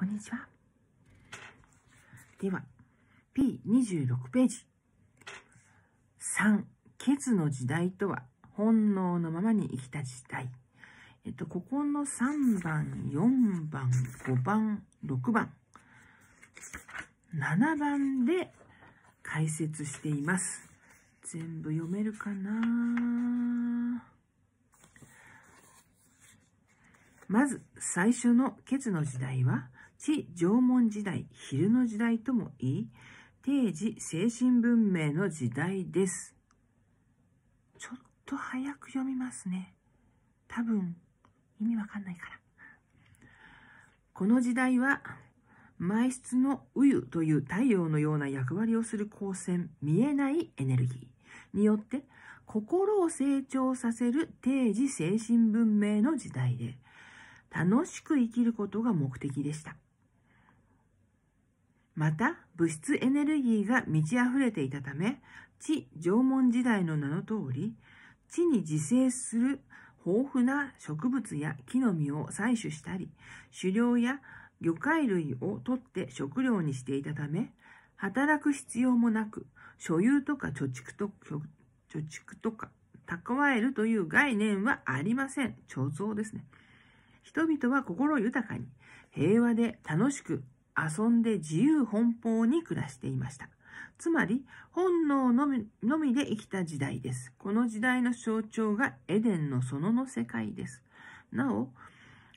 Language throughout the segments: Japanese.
こんにちは。では、P26 ページ。3、ケツの時代とは、本能のままに生きた時代。えっと、ここの3番、4番、5番、6番、7番で解説しています。全部読めるかなまず最初のケツの時代は地縄文時代、昼の時代ともいい、定時精神文明の時代です。ちょっと早く読みますね。多分、意味わかんないから。この時代は、埋出の雨ユという太陽のような役割をする光線、見えないエネルギーによって、心を成長させる定時精神文明の時代で、楽しく生きることが目的でした。また物質エネルギーが満ち溢れていたため地縄文時代の名の通り地に自生する豊富な植物や木の実を採取したり狩猟や魚介類を取って食料にしていたため働く必要もなく所有とか貯蓄と貯蓄とか蓄えるという概念はありません貯蔵ですね人々は心豊かに平和で楽しく遊んで自由奔放に暮らしていました。つまり、本能のみのみで生きた時代です。この時代の象徴がエデンの園の世界です。なお、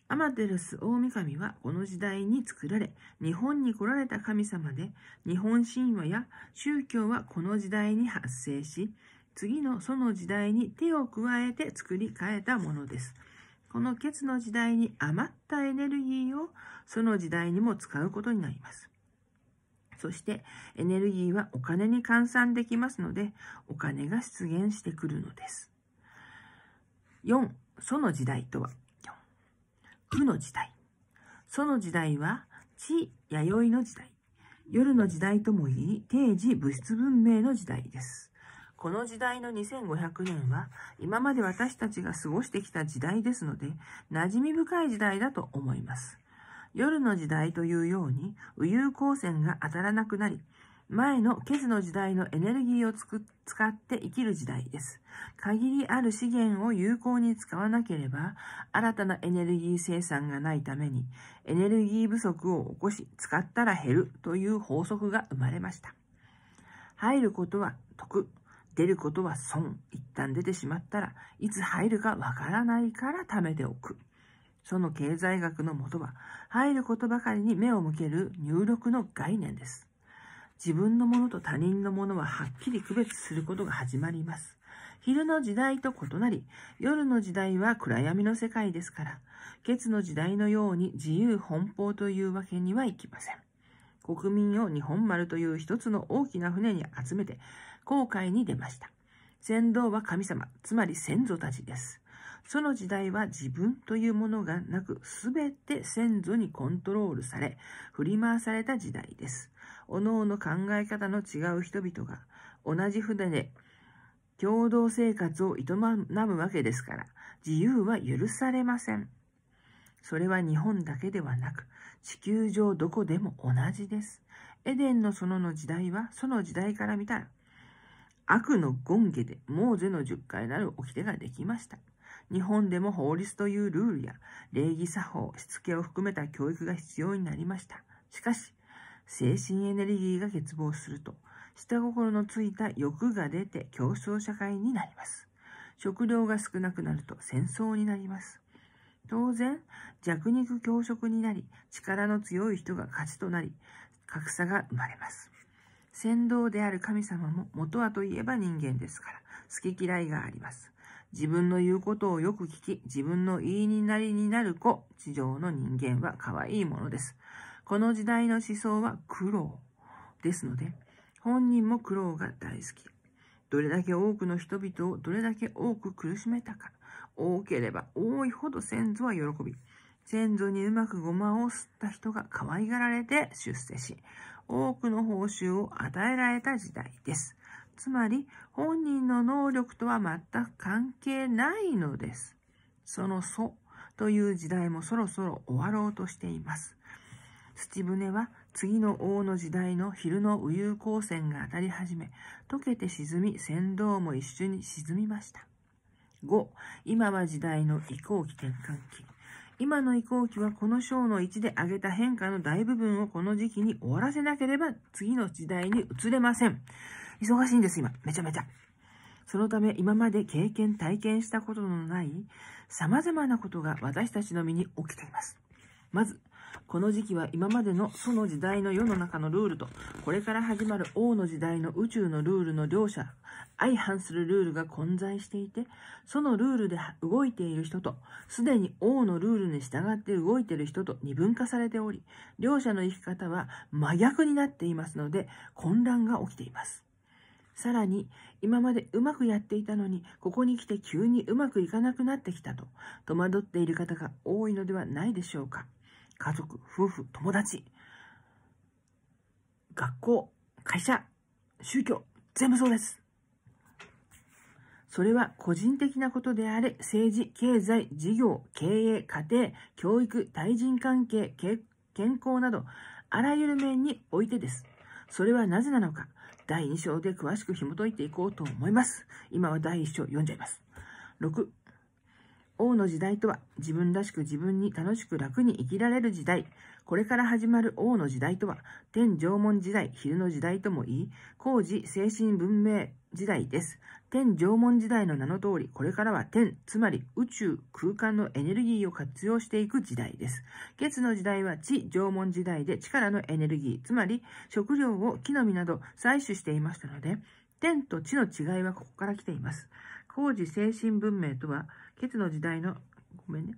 アマテルス大神はこの時代に作られ、日本に来られた神様で、日本神話や宗教はこの時代に発生し、次のその時代に手を加えて作り変えたものです。このケツの時代に余ったエネルギーをその時代にも使うことになります。そしてエネルギーはお金に換算できますので、お金が出現してくるのです。4、その時代とは、負の時代。その時代は、地、弥生の時代。夜の時代ともいい、定時物質文明の時代です。この時代の2500年は、今まで私たちが過ごしてきた時代ですので、馴染み深い時代だと思います。夜の時代というように、右遊光線が当たらなくなり、前のケズの時代のエネルギーを使って生きる時代です。限りある資源を有効に使わなければ、新たなエネルギー生産がないために、エネルギー不足を起こし、使ったら減るという法則が生まれました。入ることは得。出ることは損。一旦出てしまったらいつ入るかわからないから貯めておく。その経済学のもとは、入ることばかりに目を向ける入力の概念です。自分のものと他人のものははっきり区別することが始まります。昼の時代と異なり、夜の時代は暗闇の世界ですから、ケツの時代のように自由奔放というわけにはいきません。国民を日本丸という一つの大きな船に集めて、航海に出ました。先導は神様、つまり先祖たちです。その時代は自分というものがなく、すべて先祖にコントロールされ、振り回された時代です。おのおの考え方の違う人々が、同じ船で共同生活を営むわけですから、自由は許されません。それは日本だけではなく、地球上どこでも同じです。エデンの園の時代は、その時代から見たら、悪の権下でもうぜの十回なる掟ができました。日本でも法律というルールや礼儀作法、しつけを含めた教育が必要になりました。しかし、精神エネルギーが欠乏すると、下心のついた欲が出て競争社会になります。食料が少なくなると戦争になります。当然、弱肉強食になり、力の強い人が勝ちとなり、格差が生まれます。先導である神様も元はといえば人間ですから、好き嫌いがあります。自分の言うことをよく聞き、自分の言いになりになる子、地上の人間は可愛いものです。この時代の思想は苦労ですので、本人も苦労が大好き。どれだけ多くの人々をどれだけ多く苦しめたか。多ければ多いほど先祖は喜び。先祖にうまくごまを吸った人が可愛がられて出世し、多くの報酬を与えられた時代です。つまり本人の能力とは全く関係ないのです。その祖という時代もそろそろ終わろうとしています。土船は次の王の時代の昼の右遊光線が当たり始め、溶けて沈み、船頭も一緒に沈みました。5、今は時代の移行期転換期。今の移行期はこの章の1で挙げた変化の大部分をこの時期に終わらせなければ次の時代に移れません。忙しいんです、今。めちゃめちゃ。そのため今まで経験、体験したことのない様々なことが私たちの身に起きています。まず、この時期は今までのその時代の世の中のルールと、これから始まる王の時代の宇宙のルールの両者相反するルールが混在していて、そのルールで動いている人と、すでに王のルールに従って動いている人と二分化されており、両者の生き方は真逆になっていますので、混乱が起きています。さらに、今までうまくやっていたのに、ここに来て急にうまくいかなくなってきたと、戸惑っている方が多いのではないでしょうか。家族、夫婦、友達、学校、会社、宗教、全部そうです。それは個人的なことであれ、政治、経済、事業、経営、家庭、教育、対人関係、健康など、あらゆる面においてです。それはなぜなのか、第2章で詳しく紐解いていこうと思います。今は第1章読んじゃいます。6、王の時代とは、自分らしく自分に楽しく楽に生きられる時代。これから始まる王の時代とは、天縄文時代、昼の時代とも言い、工事精神文明時代です。天縄文時代の名の通り、これからは天、つまり宇宙、空間のエネルギーを活用していく時代です。月の時代は地、縄文時代で力のエネルギー、つまり食料を木の実など採取していましたので、天と地の違いはここから来ています。工事精神文明とは、月の時代の、ごめんね。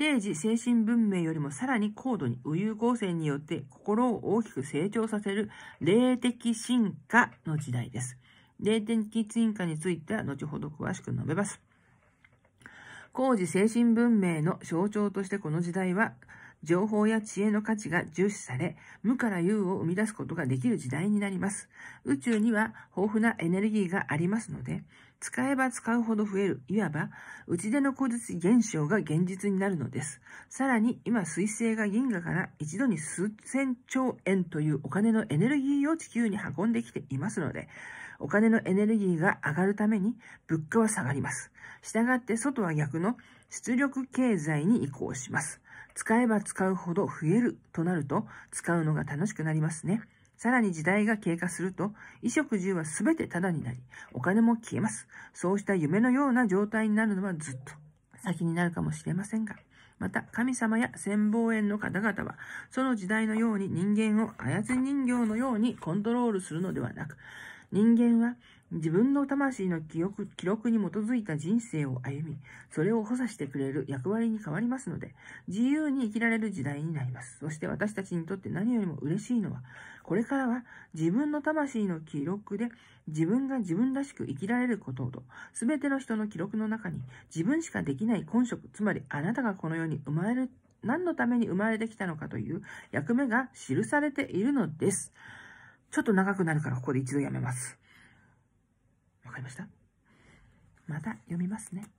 定時精神文明よりもさらに高度に右右合成によって心を大きく成長させる霊的進化の時代です。霊的進化については後ほど詳しく述べます。工事精神文明の象徴としてこの時代は情報や知恵の価値が重視され、無から有を生み出すことができる時代になります。宇宙には豊富なエネルギーがありますので、使えば使うほど増える、いわば、内での古実現象が現実になるのです。さらに、今、水星が銀河から一度に数千兆円というお金のエネルギーを地球に運んできていますので、お金のエネルギーが上がるために、物価は下がります。したがって、外は逆の出力経済に移行します。使えば使うほど増えるとなると、使うのが楽しくなりますね。さらに時代が経過すると、衣食住は全てタダになり、お金も消えます。そうした夢のような状態になるのはずっと先になるかもしれませんが、また神様や先望園の方々は、その時代のように人間を操り人形のようにコントロールするのではなく、人間は自分の魂の記憶記録に基づいた人生を歩み、それを補佐してくれる役割に変わりますので、自由に生きられる時代になります。そして私たちにとって何よりも嬉しいのは、これからは自分の魂の記録で自分が自分らしく生きられることと、すべての人の記録の中に自分しかできない根職、つまりあなたがこの世に生まれる、何のために生まれてきたのかという役目が記されているのです。ちょっと長くなるからここで一度やめます。わかりましたまた読みますね。